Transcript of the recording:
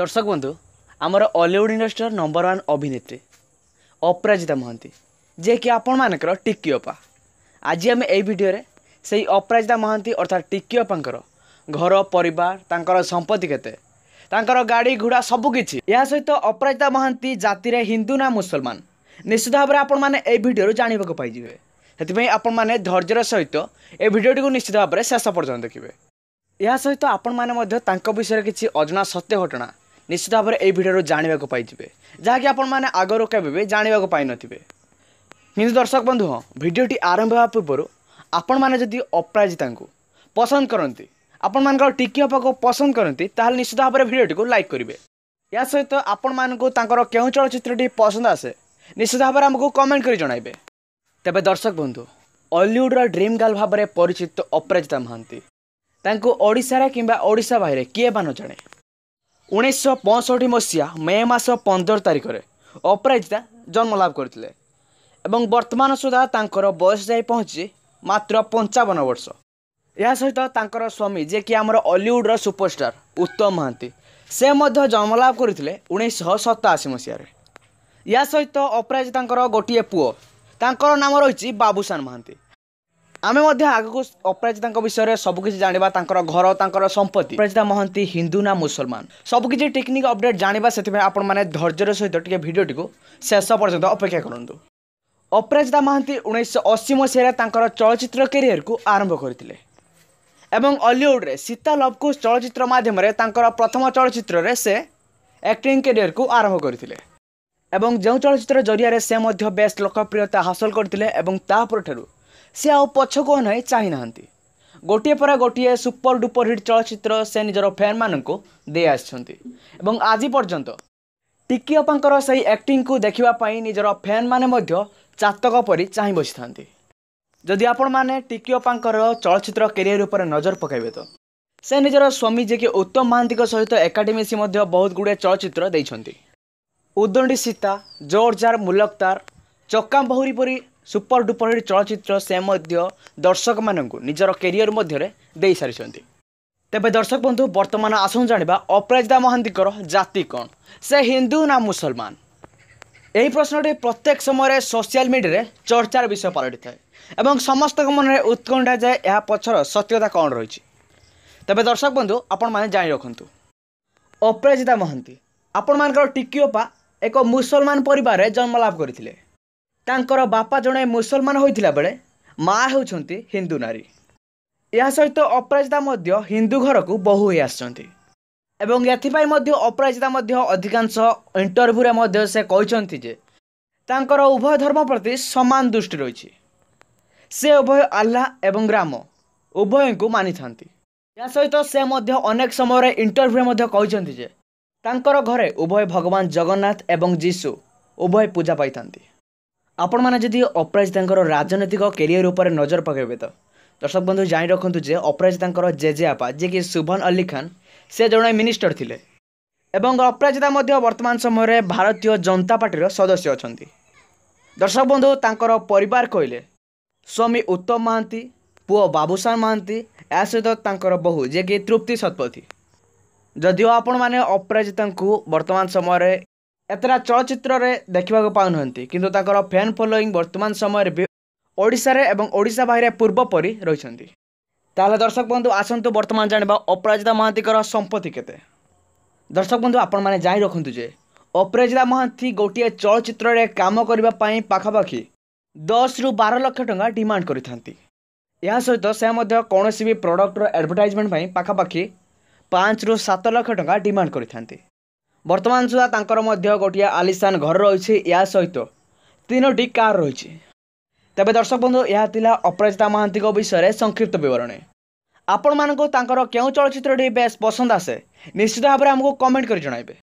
দর্শক বন্ধু আমার অলিউড ইন্ডস্ট্রির নম্বর ওয়ান অভিনেত্রী অপরাজিতা মহান্তি যে কি আপনার টিকি অপা আজ আমি এই ভিডিওরে সেই অপরাজিতা মহান্তি অর্থাৎ টিকি অপাঙ্কর ঘর পরিবার তাঁকর সম্পত্তি কেতে তাঁকর গাড়ি ঘোড়া সবু কিছু এর সহ অপরাজিতা মহান্তি জাতিরে হিন্দু না মুসলমান নিশ্চিত ভাবে আপনার এই ভিডিওর জাঁয়া পাইবে ସେଥିପାଇଁ আপনার ধৈর্যর সহ এই ভিডিওটি নিশ্চিত ভাবে শেষ পর্যন্ত দেখবে ଏହା সহ আপনার ମଧ୍ୟ ତାଙ୍କ ବିଷୟରେ କିଛି ଅଜଣା ସତ୍ୟ ଘଟଣା ନିଶ୍ଚିତ ଭାବରେ ଏହି ଭିଡ଼ିଓରୁ ଜାଣିବାକୁ ପାଇଯିବେ ଯାହାକି ଆପଣମାନେ ଆଗରୁ କେବେ ବି ଜାଣିବାକୁ ପାଇନଥିବେ କିନ୍ତୁ ଦର୍ଶକ ବନ୍ଧୁ ହଁ ଭିଡ଼ିଓଟି ଆରମ୍ଭ ହେବା ପୂର୍ବରୁ ଆପଣମାନେ ଯଦି ଅପରାଜିତାଙ୍କୁ ପସନ୍ଦ କରନ୍ତି ଆପଣମାନଙ୍କର ଟିକି ହେବାକୁ ପସନ୍ଦ କରନ୍ତି ତାହେଲେ ନିଶ୍ଚିତ ଭାବରେ ଭିଡ଼ିଓଟିକୁ ଲାଇକ୍ କରିବେ ଏହା ସହିତ ଆପଣମାନଙ୍କୁ ତାଙ୍କର କେଉଁ ଚଳଚ୍ଚିତ୍ରଟି ପସନ୍ଦ ଆସେ ନିଶ୍ଚିତ ଭାବରେ ଆମକୁ କମେଣ୍ଟ କରି ଜଣାଇବେ ତେବେ ଦର୍ଶକ ବନ୍ଧୁ ଅଲିଉଡ଼ର ଡ୍ରିମ୍ ଗାର୍ଲ ଭାବରେ ପରିଚିତ ଅପରାଜିତା ମହାନ୍ତି ତାଙ୍କୁ ଓଡ଼ିଶାରେ କିମ୍ବା ଓଡ଼ିଶା ବାହାରେ କିଏ ବା ନ ଜାଣେ ଉଣେଇଶହ ପଞ୍ଚଷଠି ମସିହା ମେ ମାସ ପନ୍ଦର ତାରିଖରେ ଅପରାଜିତା ଜନ୍ମଲାଭ କରିଥିଲେ ଏବଂ ବର୍ତ୍ତମାନ ସୁଦ୍ଧା ତାଙ୍କର ବୟସ ଯାଇ ପହଞ୍ଚି ମାତ୍ର ପଞ୍ଚାବନ ବର୍ଷ ଏହା ସହିତ ତାଙ୍କର ସ୍ୱାମୀ ଯିଏକି ଆମର ଅଲିଉଡ଼ର ସୁପରଷ୍ଟାର ଉତ୍ତମ ମହାନ୍ତି ସେ ମଧ୍ୟ ଜନ୍ମଲାଭ କରିଥିଲେ ଉଣେଇଶହ ସତାଅଶୀ ମସିହାରେ ଏହା ସହିତ ଅପରାଜିତାଙ୍କର ଗୋଟିଏ ପୁଅ ତାଙ୍କର ନାମ ରହିଛି ବାବୁସାନ ମହାନ୍ତି ଆମେ ମଧ୍ୟ ଆଗକୁ ଅପରାଜିତାଙ୍କ ବିଷୟରେ ସବୁକିଛି ଜାଣିବା ତାଙ୍କର ଘର ତାଙ୍କର ସମ୍ପତ୍ତି ଅପରାଜିତା ମହାନ୍ତି ହିନ୍ଦୁ ନା ମୁସଲମାନ ସବୁକିଛି ଟେକ୍ନିକ ଅପଡେଟ୍ ଜାଣିବା ସେଥିପାଇଁ ଆପଣମାନେ ଧୈର୍ଯ୍ୟର ସହିତ ଟିକେ ଭିଡ଼ିଓଟିକୁ ଶେଷ ପର୍ଯ୍ୟନ୍ତ ଅପେକ୍ଷା କରନ୍ତୁ ଅପରାଜିତା ମହାନ୍ତି ଉଣେଇଶହ ଅଶୀ ମସିହାରେ ତାଙ୍କର ଚଳଚ୍ଚିତ୍ର କ୍ୟାରିୟରକୁ ଆରମ୍ଭ କରିଥିଲେ ଏବଂ ଅଲିଉଡ଼ରେ ସୀତା ଲଭ୍କୁ ଚଳଚ୍ଚିତ୍ର ମାଧ୍ୟମରେ ତାଙ୍କର ପ୍ରଥମ ଚଳଚ୍ଚିତ୍ରରେ ସେ ଆକ୍ଟିଂ କ୍ୟାରିୟରକୁ ଆରମ୍ଭ କରିଥିଲେ ଏବଂ ଯେଉଁ ଚଳଚ୍ଚିତ୍ର ଜରିଆରେ ସେ ମଧ୍ୟ ବେଶ୍ ଲୋକପ୍ରିୟତା ହାସଲ କରିଥିଲେ ଏବଂ ତାପରଠାରୁ ସେ ଆଉ ପଛକୁ ନାହିଁ ଚାହିଁନାହାନ୍ତି ଗୋଟିଏ ପରେ ଗୋଟିଏ ସୁପର ଡୁପର ହିଟ୍ ଚଳଚ୍ଚିତ୍ର ସେ ନିଜର ଫ୍ୟାନ୍ମାନଙ୍କୁ ଦେଇ ଆସିଛନ୍ତି ଏବଂ ଆଜି ପର୍ଯ୍ୟନ୍ତ ଟିକି ଅପାଙ୍କର ସେହି ଆକ୍ଟିଂକୁ ଦେଖିବା ପାଇଁ ନିଜର ଫ୍ୟାନ୍ମାନେ ମଧ୍ୟ ଚାତକ ପରି ଚାହିଁ ବସିଥାନ୍ତି ଯଦି ଆପଣମାନେ ଟିକି ଅପାଙ୍କର ଚଳଚ୍ଚିତ୍ର କ୍ୟାରିୟର ଉପରେ ନଜର ପକାଇବେ ତ ସେ ନିଜର ସ୍ୱାମୀ ଯିଏକି ଉତ୍ତମ ମହାନ୍ତିଙ୍କ ସହିତ ଏକାଡ଼େମୀ ସେ ମଧ୍ୟ ବହୁତ ଗୁଡ଼ିଏ ଚଳଚ୍ଚିତ୍ର ଦେଇଛନ୍ତି ଉଦଣ୍ଡି ସୀତା ଜୋର୍ଜାର ମୁଲକ୍ତାର ଚକା ବହୁରୀ ପରି ସୁପର ଡୁପର ହିଟ୍ ଚଳଚ୍ଚିତ୍ର ସେ ମଧ୍ୟ ଦର୍ଶକମାନଙ୍କୁ ନିଜର କେରିୟର ମଧ୍ୟରେ ଦେଇସାରିଛନ୍ତି ତେବେ ଦର୍ଶକ ବନ୍ଧୁ ବର୍ତ୍ତମାନ ଆସନ୍ତୁ ଜାଣିବା ଅପରାଜିତା ମହାନ୍ତିଙ୍କର ଜାତି କ'ଣ ସେ ହିନ୍ଦୁ ନା ମୁସଲମାନ ଏହି ପ୍ରଶ୍ନଟି ପ୍ରତ୍ୟେକ ସମୟରେ ସୋସିଆଲ ମିଡ଼ିଆରେ ଚର୍ଚ୍ଚାର ବିଷୟ ପାଲଟିଥାଏ ଏବଂ ସମସ୍ତଙ୍କ ମନରେ ଉତ୍କଣ୍ଠା ଯେ ଏହା ପଛର ସତ୍ୟତା କ'ଣ ରହିଛି ତେବେ ଦର୍ଶକ ବନ୍ଧୁ ଆପଣମାନେ ଜାଣି ରଖନ୍ତୁ ଅପରାଜିତା ମହାନ୍ତି ଆପଣମାନଙ୍କର ଟିକି ଅପା ଏକ ମୁସଲମାନ ପରିବାରରେ ଜନ୍ମଲାଭ କରିଥିଲେ ତାଙ୍କର ବାପା ଜଣେ ମୁସଲମାନ ହୋଇଥିଲା ବେଳେ ମା ହେଉଛନ୍ତି ହିନ୍ଦୁ ନାରୀ ଏହା ସହିତ ଅପରାଜିତା ମଧ୍ୟ ହିନ୍ଦୁ ଘରକୁ ବହୁ ହୋଇ ଆସିଛନ୍ତି ଏବଂ ଏଥିପାଇଁ ମଧ୍ୟ ଅପରାଜିତା ମଧ୍ୟ ଅଧିକାଂଶ ଇଣ୍ଟରଭ୍ୟୁରେ ମଧ୍ୟ ସେ କହିଛନ୍ତି ଯେ ତାଙ୍କର ଉଭୟ ଧର୍ମ ପ୍ରତି ସମାନ ଦୃଷ୍ଟି ରହିଛି ସେ ଉଭୟ ଆହ୍ଲା ଏବଂ ରାମ ଉଭୟଙ୍କୁ ମାନିଥାନ୍ତି ଏହା ସହିତ ସେ ମଧ୍ୟ ଅନେକ ସମୟରେ ଇଣ୍ଟରଭ୍ୟୁରେ ମଧ୍ୟ କହିଛନ୍ତି ଯେ ତାଙ୍କର ଘରେ ଉଭୟ ଭଗବାନ ଜଗନ୍ନାଥ ଏବଂ ଯୀଶୁ ଉଭୟ ପୂଜା ପାଇଥାନ୍ତି ଆପଣମାନେ ଯଦି ଅପରାଜିତାଙ୍କର ରାଜନୈତିକ କ୍ୟାରିୟର ଉପରେ ନଜର ପକାଇବେ ତ ଦର୍ଶକ ବନ୍ଧୁ ଜାଣି ରଖନ୍ତୁ ଯେ ଅପରାଜିତାଙ୍କର ଜେଜେବାପା ଯିଏକି ସୁଭନ ଅଲ୍ଲୀ ଖାନ୍ ସେ ଜଣେ ମିନିଷ୍ଟର ଥିଲେ ଏବଂ ଅପରାଜିତା ମଧ୍ୟ ବର୍ତ୍ତମାନ ସମୟରେ ଭାରତୀୟ ଜନତା ପାର୍ଟିର ସଦସ୍ୟ ଅଛନ୍ତି ଦର୍ଶକ ବନ୍ଧୁ ତାଙ୍କର ପରିବାର କହିଲେ ସ୍ୱାମୀ ଉତ୍ତମ ମହାନ୍ତି ପୁଅ ବାବୁସାନ ମହାନ୍ତି ଏହା ସହିତ ତାଙ୍କର ବହୁ ଯିଏକି ତୃପ୍ତି ଶତପଥୀ ଯଦିଓ ଆପଣମାନେ ଅପରାଜିତାଙ୍କୁ ବର୍ତ୍ତମାନ ସମୟରେ ଏତେଟା ଚଳଚ୍ଚିତ୍ରରେ ଦେଖିବାକୁ ପାଉନାହାନ୍ତି କିନ୍ତୁ ତାଙ୍କର ଫ୍ୟାନ୍ ଫଲୋଇଂ ବର୍ତ୍ତମାନ ସମୟରେ ବି ଓଡ଼ିଶାରେ ଏବଂ ଓଡ଼ିଶା ବାହାରେ ପୂର୍ବ ପରି ରହିଛନ୍ତି ତାହେଲେ ଦର୍ଶକ ବନ୍ଧୁ ଆସନ୍ତୁ ବର୍ତ୍ତମାନ ଜାଣିବା ଅପରାଜିତା ମହାନ୍ତିଙ୍କର ସମ୍ପତ୍ତି କେତେ ଦର୍ଶକ ବନ୍ଧୁ ଆପଣମାନେ ଜାଣି ରଖନ୍ତୁ ଯେ ଅପରାଜିତା ମହାନ୍ତି ଗୋଟିଏ ଚଳଚ୍ଚିତ୍ରରେ କାମ କରିବା ପାଇଁ ପାଖାପାଖି ଦଶରୁ ବାର ଲକ୍ଷ ଟଙ୍କା ଡିମାଣ୍ଡ କରିଥାନ୍ତି ଏହା ସହିତ ସେ ମଧ୍ୟ କୌଣସି ବି ପ୍ରଡ଼କ୍ଟର ଆଡ଼ଭର୍ଟାଇଜମେଣ୍ଟ ପାଇଁ ପାଖାପାଖି ପାଞ୍ଚରୁ ସାତ ଲକ୍ଷ ଟଙ୍କା ଡିମାଣ୍ଡ କରିଥାନ୍ତି ବର୍ତ୍ତମାନ ସୁଦ୍ଧା ତାଙ୍କର ମଧ୍ୟ ଗୋଟିଏ ଆଲିସାନ ଘର ରହିଛି ଏହା ସହିତ ତିନୋଟି କାର୍ ରହିଛି ତେବେ ଦର୍ଶକ ବନ୍ଧୁ ଏହା ଥିଲା ଅପରାଜିତା ମହାନ୍ତିଙ୍କ ବିଷୟରେ ସଂକ୍ଷିପ୍ତ ବିବରଣୀ ଆପଣମାନଙ୍କୁ ତାଙ୍କର କେଉଁ ଚଳଚ୍ଚିତ୍ରଟି ବେଶ୍ ପସନ୍ଦ ଆସେ ନିଶ୍ଚିତ ଭାବରେ ଆମକୁ କମେଣ୍ଟ କରି ଜଣାଇବେ